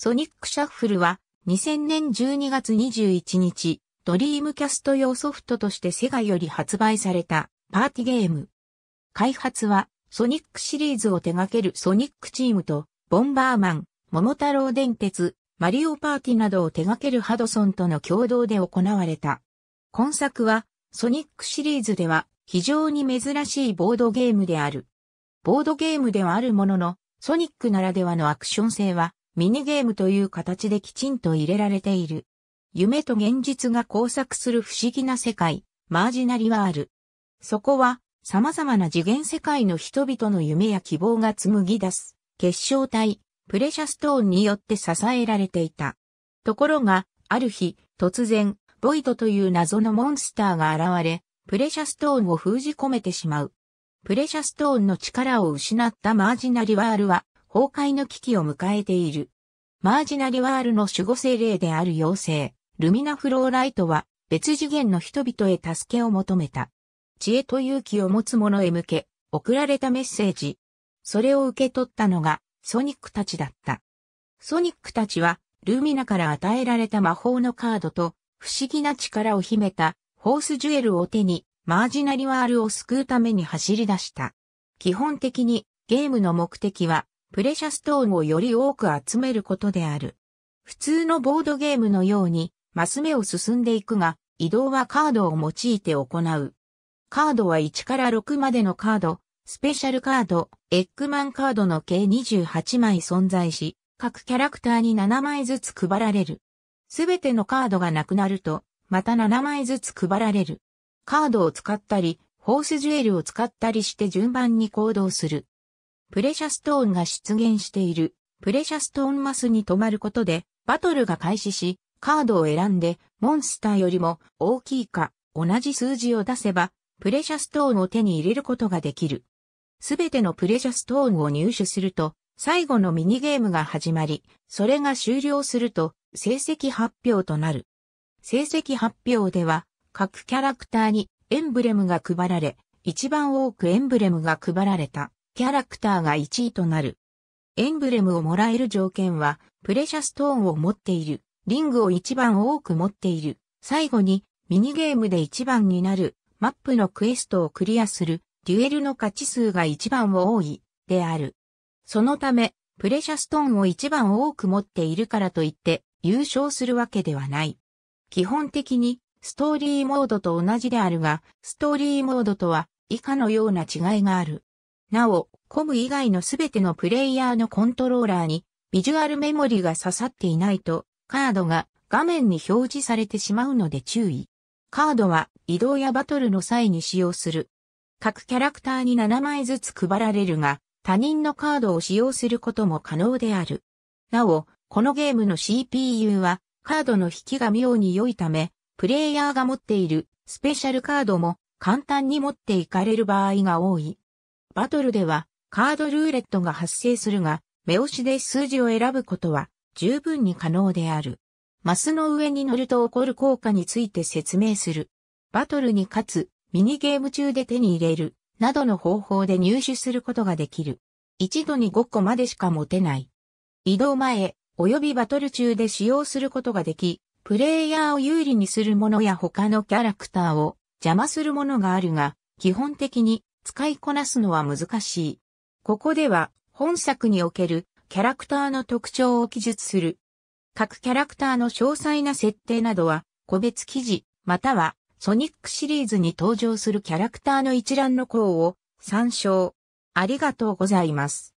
ソニックシャッフルは2000年12月21日、ドリームキャスト用ソフトとしてセガより発売されたパーティゲーム。開発はソニックシリーズを手掛けるソニックチームとボンバーマン、桃太郎電鉄、マリオパーティなどを手掛けるハドソンとの共同で行われた。今作はソニックシリーズでは非常に珍しいボードゲームである。ボードゲームではあるものの、ソニックならではのアクション性はミニゲームという形できちんと入れられている。夢と現実が交錯する不思議な世界、マージナリワール。そこは、様々な次元世界の人々の夢や希望が紡ぎ出す、結晶体、プレシャストーンによって支えられていた。ところが、ある日、突然、ボイドという謎のモンスターが現れ、プレシャストーンを封じ込めてしまう。プレシャストーンの力を失ったマージナリワールは、崩壊の危機を迎えている。マージナリワールの守護精霊である妖精、ルミナフローライトは、別次元の人々へ助けを求めた。知恵と勇気を持つ者へ向け、送られたメッセージ。それを受け取ったのが、ソニックたちだった。ソニックたちは、ルミナから与えられた魔法のカードと、不思議な力を秘めた、ホースジュエルを手に、マージナリワールを救うために走り出した。基本的に、ゲームの目的は、プレシャストーンをより多く集めることである。普通のボードゲームのように、マス目を進んでいくが、移動はカードを用いて行う。カードは1から6までのカード、スペシャルカード、エッグマンカードの計28枚存在し、各キャラクターに7枚ずつ配られる。すべてのカードがなくなると、また7枚ずつ配られる。カードを使ったり、ホースジュエルを使ったりして順番に行動する。プレシャストーンが出現している、プレシャストーンマスに止まることで、バトルが開始し、カードを選んで、モンスターよりも大きいか、同じ数字を出せば、プレシャストーンを手に入れることができる。すべてのプレシャストーンを入手すると、最後のミニゲームが始まり、それが終了すると、成績発表となる。成績発表では、各キャラクターにエンブレムが配られ、一番多くエンブレムが配られたキャラクターが1位となる。エンブレムをもらえる条件は、プレシャストーンを持っている、リングを一番多く持っている、最後にミニゲームで一番になる、マップのクエストをクリアする、デュエルの勝ち数が一番多い、である。そのため、プレシャストーンを一番多く持っているからといって、優勝するわけではない。基本的に、ストーリーモードと同じであるが、ストーリーモードとは、以下のような違いがある。なお、コム以外のすべてのプレイヤーのコントローラーにビジュアルメモリが刺さっていないとカードが画面に表示されてしまうので注意。カードは移動やバトルの際に使用する。各キャラクターに7枚ずつ配られるが、他人のカードを使用することも可能である。なお、このゲームの CPU は、カードの引きが妙に良いため、プレイヤーが持っているスペシャルカードも簡単に持っていかれる場合が多い。バトルではカードルーレットが発生するが、目押しで数字を選ぶことは十分に可能である。マスの上に乗ると起こる効果について説明する。バトルに勝つ、ミニゲーム中で手に入れる、などの方法で入手することができる。一度に5個までしか持てない。移動前、及びバトル中で使用することができ、プレイヤーを有利にするものや他のキャラクターを邪魔するものがあるが、基本的に使いこなすのは難しい。ここでは本作におけるキャラクターの特徴を記述する。各キャラクターの詳細な設定などは個別記事またはソニックシリーズに登場するキャラクターの一覧の項を参照。ありがとうございます。